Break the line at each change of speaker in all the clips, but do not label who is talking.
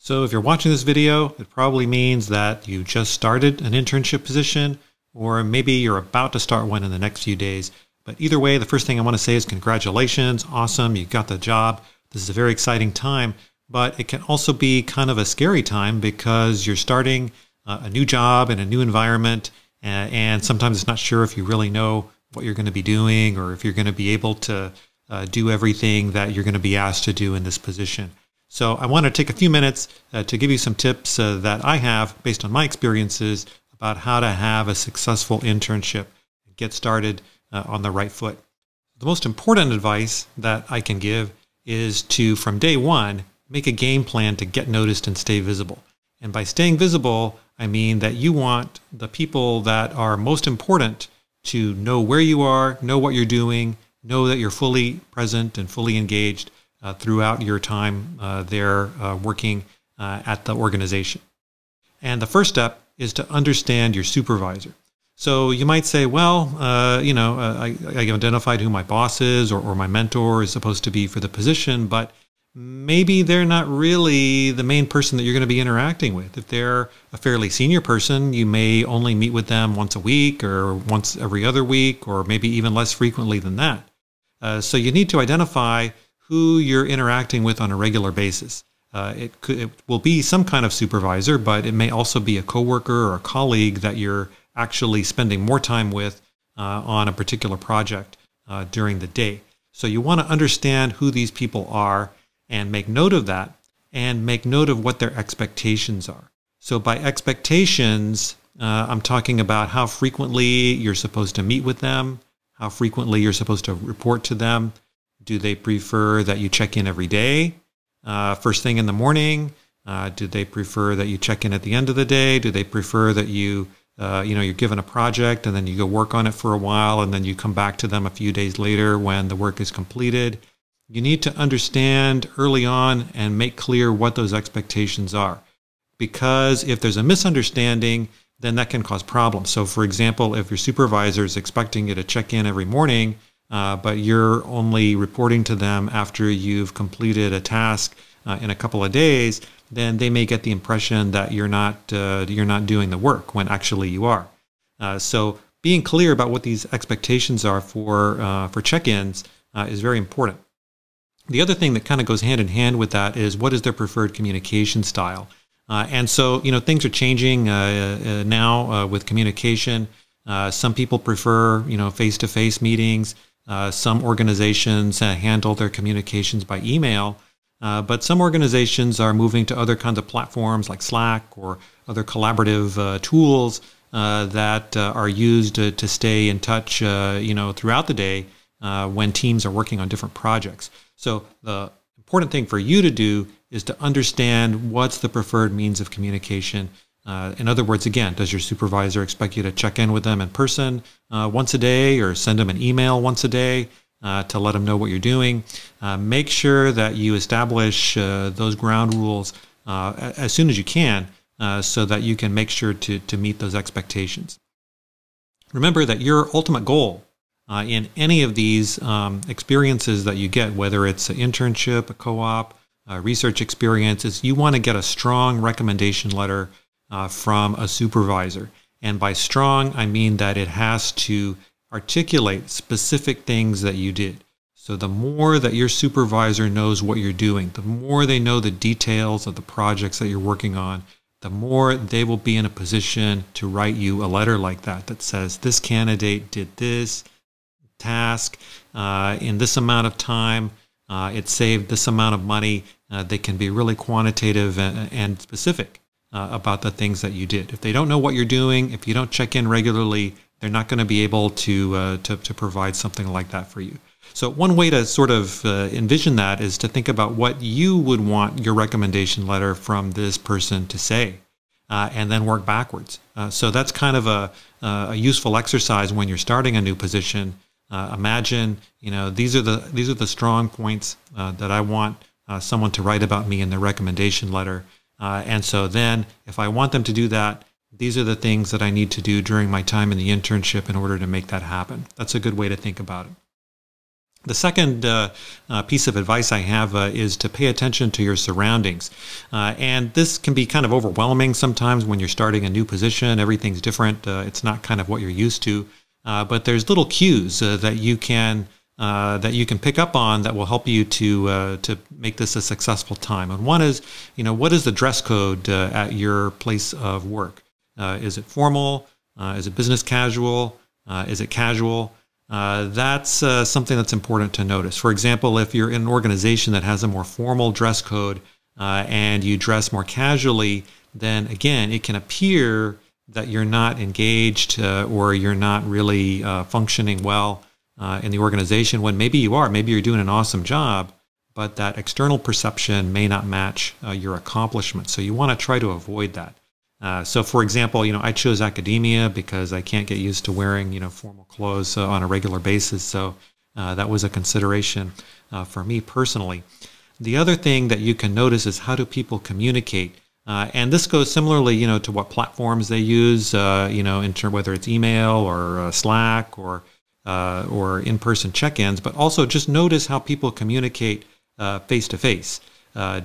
So if you're watching this video, it probably means that you just started an internship position, or maybe you're about to start one in the next few days. But either way, the first thing I want to say is congratulations, awesome, you got the job. This is a very exciting time, but it can also be kind of a scary time because you're starting uh, a new job in a new environment, and sometimes it's not sure if you really know what you're going to be doing or if you're going to be able to uh, do everything that you're going to be asked to do in this position. So I want to take a few minutes uh, to give you some tips uh, that I have based on my experiences about how to have a successful internship and get started uh, on the right foot. The most important advice that I can give is to, from day one, make a game plan to get noticed and stay visible. And by staying visible, I mean that you want the people that are most important to know where you are, know what you're doing, know that you're fully present and fully engaged, uh, throughout your time uh, there uh, working at the organization. And the first step is to understand your supervisor. So you might say, well, uh, you know, uh, I, I, identified who my boss is or, or, my mentor is supposed to be for the position, but maybe they're not really the main person that you're going to be interacting with. If they're a fairly senior person, you may only meet with them once a week or once every other week, or maybe even less frequently than that. Uh, so you need to identify who you're interacting with on a regular basis. Uh, it, could, it will be some kind of supervisor, but it may also be a coworker or a colleague that you're actually spending more time with uh, on a particular project uh, during the day. So you want to understand who these people are and make note of that and make note of what their expectations are. So by expectations, uh, I'm talking about how frequently you're supposed to meet with them, how frequently you're supposed to report to them, do they prefer that you check in every day, uh, first thing in the morning? Uh, do they prefer that you check in at the end of the day? Do they prefer that you, uh, you know, you're given a project and then you go work on it for a while and then you come back to them a few days later when the work is completed? You need to understand early on and make clear what those expectations are. Because if there's a misunderstanding, then that can cause problems. So, for example, if your supervisor is expecting you to check in every morning uh, but you're only reporting to them after you've completed a task uh, in a couple of days, then they may get the impression that you're not uh, you're not doing the work when actually you are. Uh, so being clear about what these expectations are for uh, for check-ins uh, is very important. The other thing that kind of goes hand in hand with that is what is their preferred communication style. and so you know things are changing now with communication. some people prefer you know face-to-face meetings. Uh, some organizations uh, handle their communications by email, uh, but some organizations are moving to other kinds of platforms like Slack or other collaborative uh, tools uh, that uh, are used to stay in touch, you know, throughout the day when teams are working on different projects. So the important thing for you to do is to understand what's the preferred means of communication uh, in other words, again, does your supervisor expect you to check in with them in person uh, once a day or send them an email once a day uh, to let them know what you're doing? Uh, make sure that you establish uh, those ground rules uh, as soon as you can so that you can make sure to, to meet those expectations. Remember that your ultimate goal in any of these um, experiences that you get, whether it's an internship, a co op, a research experience, is you want to get a strong recommendation letter uh, from a supervisor. And by strong, I mean that it has to articulate specific things that you did. So the more that your supervisor knows what you're doing, the more they know the details of the projects that you're working on, the more they will be in a position to write you a letter like that that says, this candidate did this task uh, in this amount of time. Uh, it saved this amount of money. Uh, they can be really quantitative and, and specific uh, about the things that you did. If they don't know what you're doing, if you don't check in regularly, they're not going to be able to, uh, to, to provide something like that for you. So one way to sort of uh, envision that is to think about what you would want your recommendation letter from this person to say, uh, and then work backwards. Uh, so that's kind of a, uh, a useful exercise when you're starting a new position. imagine, you know, these are the these are the strong points that I want someone to write about me in their recommendation letter. Uh, and so then, if I want them to do that, these are the things that I need to do during my time in the internship in order to make that happen. That's a good way to think about it. The second uh, uh, piece of advice I have uh, is to pay attention to your surroundings. Uh, and this can be kind of overwhelming sometimes when you're starting a new position, everything's different, uh, it's not kind of what you're used to. Uh, but there's little cues that you can uh, that you can pick up on that will help you to uh, to make this a successful time. And one is, you know, what is the dress code uh, at your place of work? Uh, is it formal? Uh, is it business casual? is it casual? that's something that's important to notice. For example, if you're in an organization that has a more formal dress code and you dress more casually, then again, it can appear that you're not engaged or you're not really functioning well uh, in the organization when maybe you are, maybe you're doing an awesome job, but that external perception may not match uh, your accomplishment. So you want to try to avoid that. Uh, so, for example, you know, I chose academia because I can't get used to wearing, you know, formal clothes uh, on a regular basis. So uh, that was a consideration uh, for me personally. The other thing that you can notice is how do people communicate, uh, and this goes similarly, you know, to what platforms they use, uh, you know, in term whether it's email or Slack or uh, or in person check ins, but also just notice how people communicate face to face.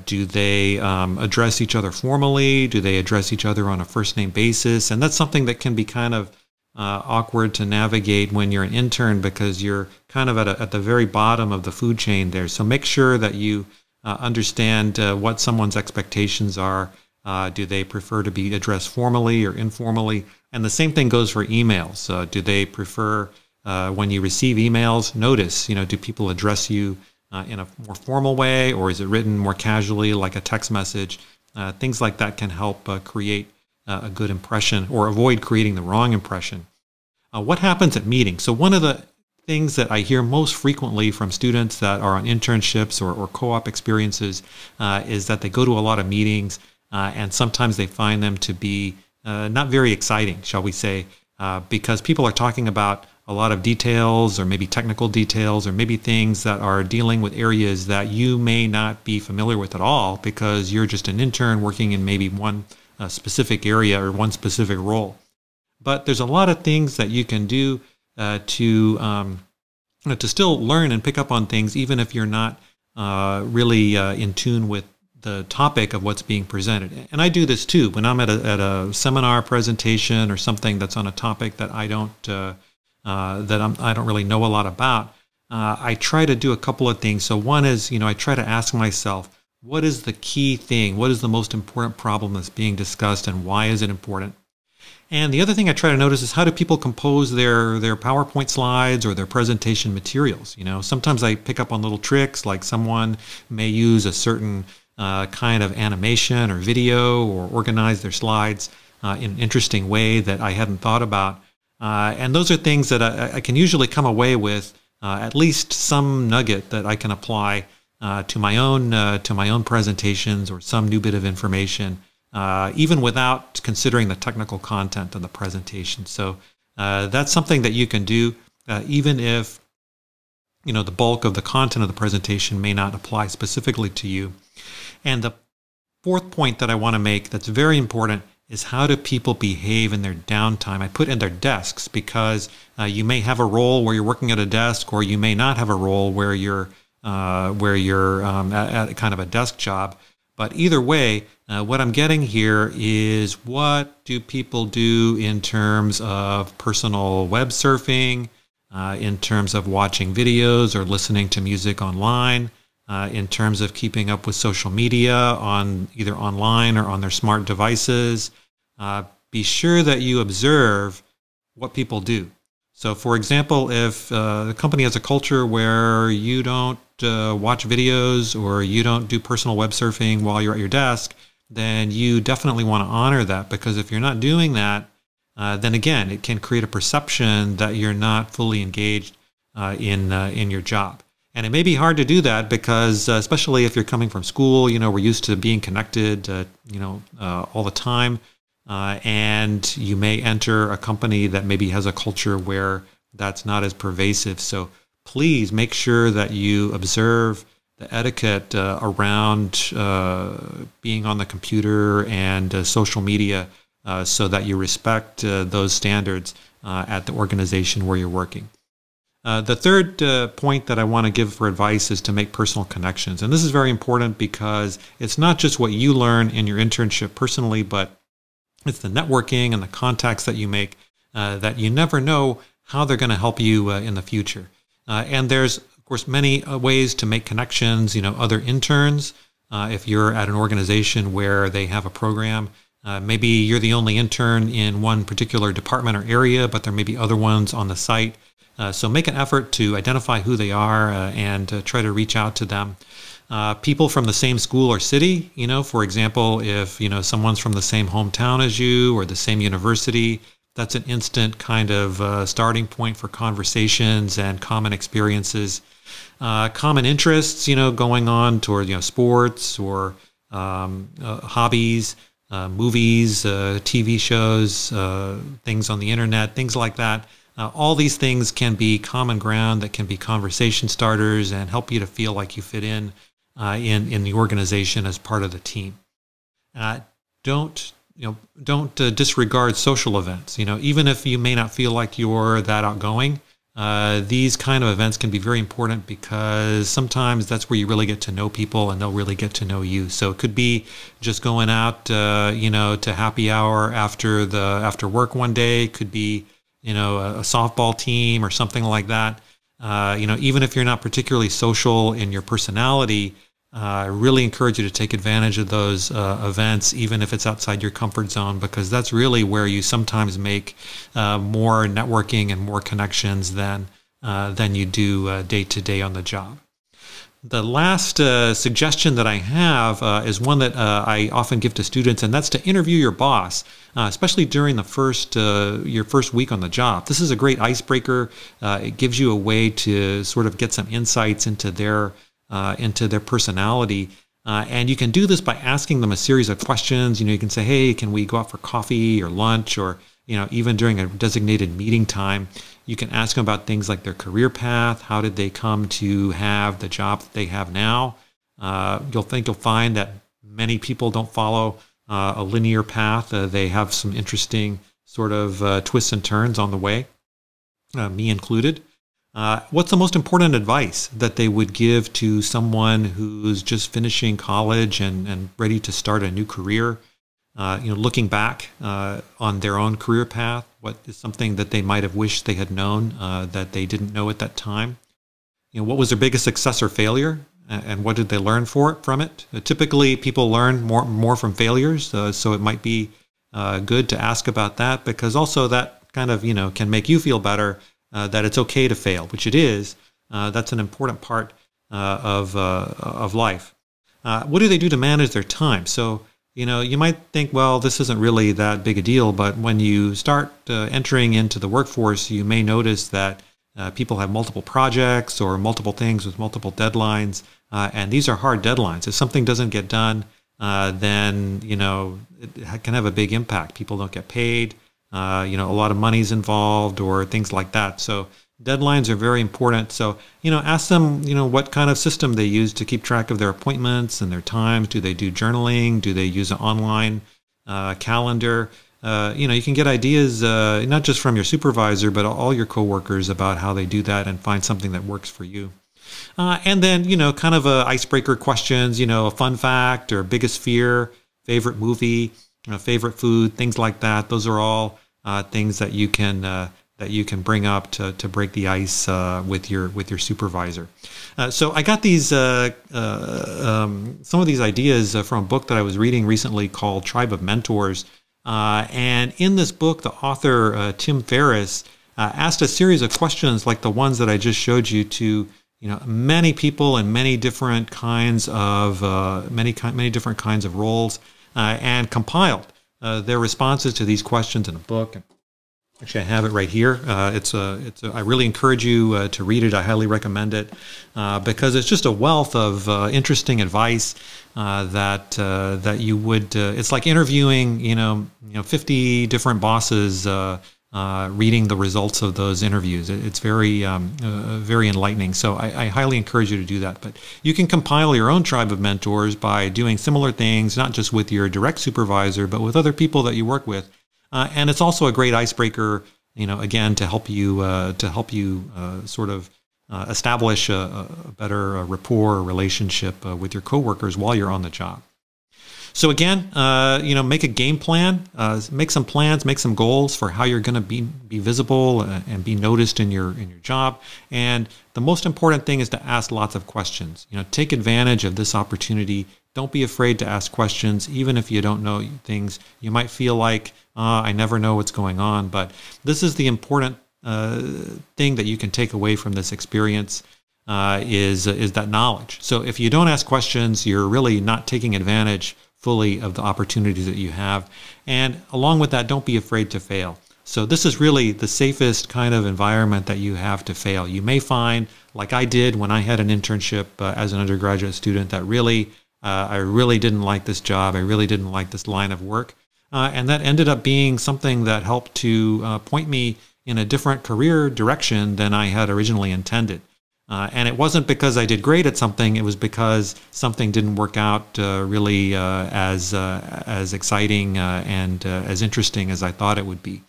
Do they um, address each other formally? Do they address each other on a first name basis? And that's something that can be kind of uh, awkward to navigate when you're an intern because you're kind of at, a, at the very bottom of the food chain there. So make sure that you uh, understand uh, what someone's expectations are. Uh, do they prefer to be addressed formally or informally? And the same thing goes for emails. Uh, do they prefer uh, when you receive emails, notice, you know, do people address you uh, in a more formal way or is it written more casually like a text message? Uh, things like that can help uh, create uh, a good impression or avoid creating the wrong impression. Uh, what happens at meetings? So one of the things that I hear most frequently from students that are on internships or, or co-op experiences is that they go to a lot of meetings and sometimes they find them to be not very exciting, shall we say uh, because people are talking about a lot of details or maybe technical details or maybe things that are dealing with areas that you may not be familiar with at all because you're just an intern working in maybe one uh, specific area or one specific role. But there's a lot of things that you can do uh, to um, to still learn and pick up on things even if you're not uh, really uh, in tune with the topic of what's being presented. And I do this too when I'm at a, at a seminar presentation or something that's on a topic that I don't uh, uh, that I'm, I do not really know a lot about. Uh, I try to do a couple of things. So one is you know I try to ask myself what is the key thing, what is the most important problem that's being discussed, and why is it important. And the other thing I try to notice is how do people compose their their PowerPoint slides or their presentation materials. You know, sometimes I pick up on little tricks like someone may use a certain uh, kind of animation or video or organize their slides uh, in an interesting way that I hadn't thought about. Uh, and those are things that I, I can usually come away with uh, at least some nugget that I can apply uh, to my own uh, to my own presentations or some new bit of information, even without considering the technical content of the presentation. So that's something that you can do, even if you know the bulk of the content of the presentation may not apply specifically to you and the fourth point that I want to make that's very important is how do people behave in their downtime? I put in their desks because uh, you may have a role where you're working at a desk, or you may not have a role where you're uh, where you're um, at, at, kind of a desk job. But either way, uh, what I'm getting here is what do people do in terms of personal web surfing, uh, in terms of watching videos or listening to music online. Uh, in terms of keeping up with social media on either online or on their smart devices. Uh, be sure that you observe what people do. So, for example, if uh, the company has a culture where you don't uh, watch videos or you don't do personal web surfing while you're at your desk, then you definitely want to honor that because if you're not doing that, uh, then again, it can create a perception that you're not fully engaged uh, in uh, in your job. And it may be hard to do that because, uh, especially if you're coming from school, you know, we're used to being connected, uh, you know, uh, all the time. Uh, and you may enter a company that maybe has a culture where that's not as pervasive. So please make sure that you observe the etiquette uh, around uh, being on the computer and social media so that you respect those standards at the organization where you're working. Uh, the third uh, point that I want to give for advice is to make personal connections. And this is very important because it's not just what you learn in your internship personally, but it's the networking and the contacts that you make uh, that you never know how they're going to help you uh, in the future. Uh, and there's, of course, many uh, ways to make connections, you know, other interns. if you're at an organization where they have a program, maybe you're the only intern in one particular department or area, but there may be other ones on the site. Uh, so make an effort to identify who they are uh, and uh, try to reach out to them. Uh, people from the same school or city, you know, for example, if you know someone's from the same hometown as you or the same university, that's an instant kind of uh, starting point for conversations and common experiences, common interests, you know, going on toward you know sports or um, hobbies. movies, TV shows, things on the internet, things like that. Uh, all these things can be common ground that can be conversation starters and help you to feel like you fit in uh, in in the organization as part of the team. Uh, don't you know? Don't uh, disregard social events. You know, even if you may not feel like you're that outgoing, uh, these kind of events can be very important because sometimes that's where you really get to know people and they'll really get to know you. So it could be just going out, uh, you know, to happy hour after the after work one day. It could be you know, a, a softball team or something like that. Uh, you know, even if you're not particularly social in your personality, uh, I really encourage you to take advantage of those uh, events, even if it's outside your comfort zone, because that's really where you sometimes make uh, more networking and more connections than uh, than you do uh, day to day on the job. The last uh, suggestion that I have uh, is one that uh, I often give to students, and that's to interview your boss, uh, especially during the first uh, your first week on the job. This is a great icebreaker. Uh, it gives you a way to sort of get some insights into their into their personality. and you can do this by asking them a series of questions. You know, you can say, "Hey, can we go out for coffee or lunch, or you know, even during a designated meeting time?" You can ask them about things like their career path. How did they come to have the job that they have now? Uh, you'll think you'll find that many people don't follow uh, a linear path. Uh, they have some interesting sort of uh, twists and turns on the way, uh, me included. Uh, what's the most important advice that they would give to someone who's just finishing college and, and ready to start a new career? uh, you know, looking back uh, on their own career path, what is something that they might have wished they had known uh, that they didn't know at that time? You know, what was their biggest success or failure, and what did they learn for it, from it? Uh, typically, people learn more more from failures, uh, so it might be uh, good to ask about that because also that kind of you know can make you feel better that it's okay to fail, which it is. that's an important part of of life. what do they do to manage their time? So you know, you might think, well, this isn't really that big a deal, but when you start uh, entering into the workforce, you may notice that uh, people have multiple projects or multiple things with multiple deadlines, uh, and these are hard deadlines. If something doesn't get done, uh, then you know it can have a big impact. People don't get paid. Uh, you know, a lot of money's involved or things like that. So Deadlines are very important. So, you know, ask them, you know, what kind of system they use to keep track of their appointments and their times. Do they do journaling? Do they use an online uh, calendar? Uh, you know, you can get ideas uh, not just from your supervisor, but all your coworkers about how they do that and find something that works for you. Uh, and then, you know, kind of a icebreaker questions, you know, a fun fact or biggest fear, favorite movie, you know, favorite food, things like that. Those are all uh, things that you can uh, that you can bring up to, to break the ice uh, with your with your supervisor. Uh, so I got these uh, uh um, some of these ideas uh, from a book that I was reading recently called Tribe of Mentors. Uh, and in this book, the author Tim Ferriss asked a series of questions like the ones that I just showed you to you know many people in many different kinds of many ki many different kinds of roles and compiled their responses to these questions in a book. Actually, I have it right here. Uh, it's a, it's a, I really encourage you uh, to read it. I highly recommend it uh, because it's just a wealth of uh, interesting advice uh, that uh, that you would. it's like interviewing, you know, you know, fifty different bosses. reading the results of those interviews, it, it's very, um, very enlightening. So I, I, highly encourage you to do that. But you can compile your own tribe of mentors by doing similar things, not just with your direct supervisor, but with other people that you work with uh, and it's also a great icebreaker, you know, again, to help you, uh, to help you uh, sort of uh, establish a, a better uh, rapport or relationship with your coworkers while you're on the job. So again, uh, you know, make a game plan, uh, make some plans, make some goals for how you're going to be be visible and be noticed in your in your job. And the most important thing is to ask lots of questions. You know, take advantage of this opportunity don't be afraid to ask questions, even if you don't know things. You might feel like, uh, I never know what's going on, but this is the important uh, thing that you can take away from this experience. Uh, is is that knowledge. So if you don't ask questions, you're really not taking advantage fully of the opportunities that you have. And along with that, don't be afraid to fail. So this is really the safest kind of environment that you have to fail. You may find, like I did when I had an internship uh, as an undergraduate student, that really uh, I really didn't like this job. I really didn't like this line of work. Uh, and that ended up being something that helped to uh, point me in a different career direction than I had originally intended. Uh, and it wasn't because I did great at something, it was because something didn't work out uh, really uh, as, as exciting and as interesting as I thought it would be.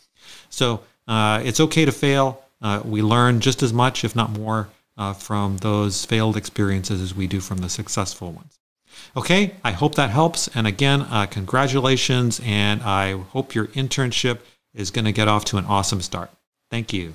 So it's okay to fail. we learn just as much, if not more, from those failed experiences as we do from the successful ones. Okay, I hope that helps. And again, uh, congratulations, and I hope your internship is going to get off to an awesome start. Thank you.